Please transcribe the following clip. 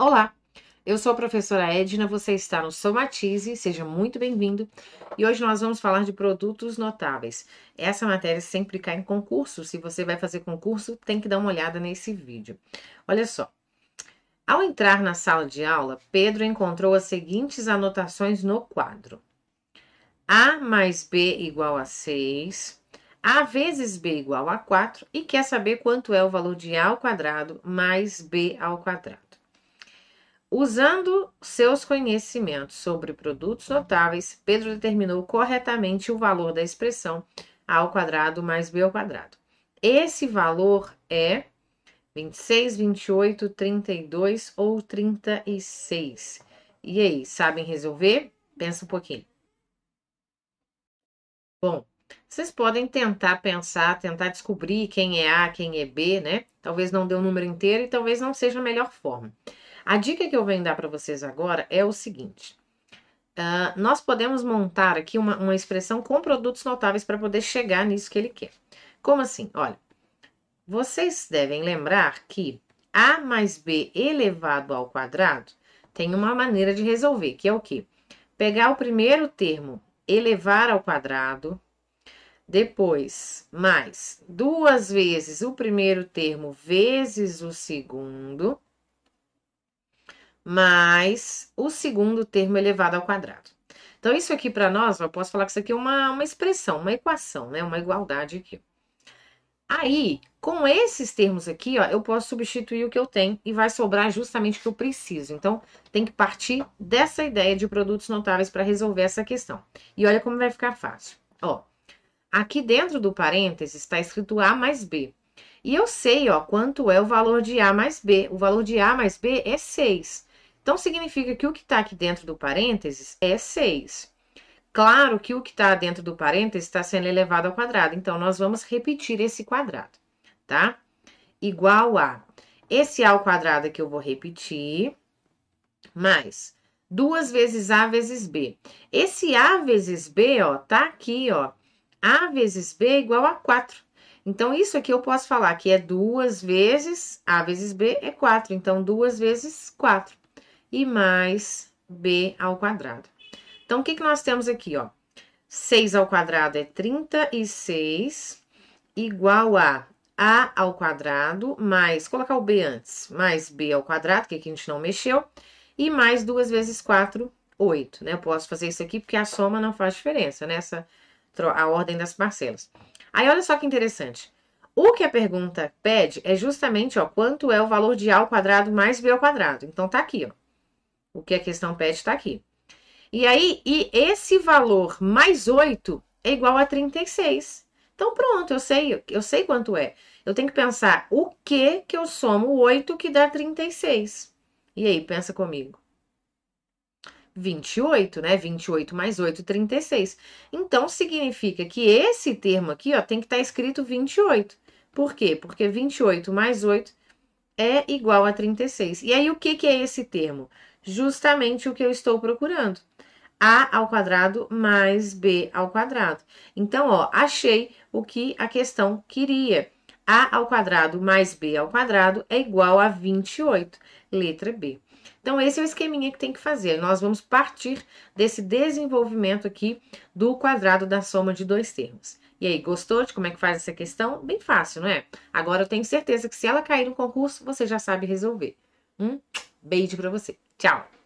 Olá, eu sou a professora Edna, você está no Somatize, seja muito bem-vindo. E hoje nós vamos falar de produtos notáveis. Essa matéria sempre cai em concurso, se você vai fazer concurso, tem que dar uma olhada nesse vídeo. Olha só. Ao entrar na sala de aula, Pedro encontrou as seguintes anotações no quadro: A mais B igual a 6, A vezes B igual a 4 e quer saber quanto é o valor de A ao quadrado mais B ao quadrado. Usando seus conhecimentos sobre produtos notáveis, Pedro determinou corretamente o valor da expressão a ao quadrado mais b ao quadrado. Esse valor é 26, 28, 32 ou 36. E aí, sabem resolver? Pensa um pouquinho. Bom, vocês podem tentar pensar, tentar descobrir quem é A, quem é B, né? Talvez não dê o um número inteiro e talvez não seja a melhor forma. A dica que eu venho dar para vocês agora é o seguinte: uh, nós podemos montar aqui uma, uma expressão com produtos notáveis para poder chegar nisso que ele quer. Como assim? Olha, vocês devem lembrar que a mais b elevado ao quadrado tem uma maneira de resolver, que é o quê? Pegar o primeiro termo, elevar ao quadrado, depois, mais duas vezes o primeiro termo vezes o segundo, mais o segundo termo elevado ao quadrado. Então, isso aqui para nós, eu posso falar que isso aqui é uma, uma expressão, uma equação, né? Uma igualdade aqui. Aí, com esses termos aqui, ó, eu posso substituir o que eu tenho e vai sobrar justamente o que eu preciso. Então, tem que partir dessa ideia de produtos notáveis para resolver essa questão. E olha como vai ficar fácil. Ó, aqui dentro do parênteses está escrito A mais B. E eu sei, ó, quanto é o valor de A mais B. O valor de A mais B é 6. Então, significa que o que está aqui dentro do parênteses é 6. Claro que o que está dentro do parênteses está sendo elevado ao quadrado, então nós vamos repetir esse quadrado, tá? Igual a esse a ao quadrado que eu vou repetir, mais duas vezes a vezes b. Esse a vezes b, ó, tá aqui, ó. a vezes b é igual a 4. Então, isso aqui eu posso falar que é duas vezes a vezes b é 4. Então, duas vezes 4 e mais b ao quadrado. Então, o que, que nós temos aqui, ó? 6 ao quadrado é 36, igual a a ao quadrado mais, colocar o b antes, mais b ao quadrado, que aqui a gente não mexeu, e mais 2 vezes 4, 8, né? Eu posso fazer isso aqui porque a soma não faz diferença nessa né? a ordem das parcelas. Aí olha só que interessante. O que a pergunta pede é justamente, ó, quanto é o valor de a ao quadrado mais b ao quadrado. Então tá aqui, ó o que a questão pede está aqui. E aí, e esse valor mais 8 é igual a 36. Então, pronto, eu sei, eu sei quanto é. Eu tenho que pensar o que que eu somo 8 que dá 36. E aí, pensa comigo. 28, né? 28 mais 8, 36. Então, significa que esse termo aqui, ó, tem que estar tá escrito 28. Por quê? Porque 28 mais 8 é igual a 36. E aí, o que, que é esse termo? justamente o que eu estou procurando. A ao quadrado mais B ao quadrado. Então, ó, achei o que a questão queria. A ao quadrado mais B ao quadrado é igual a 28, letra B. Então, esse é o esqueminha que tem que fazer. Nós vamos partir desse desenvolvimento aqui do quadrado da soma de dois termos. E aí, gostou de como é que faz essa questão? Bem fácil, não é? Agora eu tenho certeza que se ela cair no concurso, você já sabe resolver. Um beijo para você. Chao.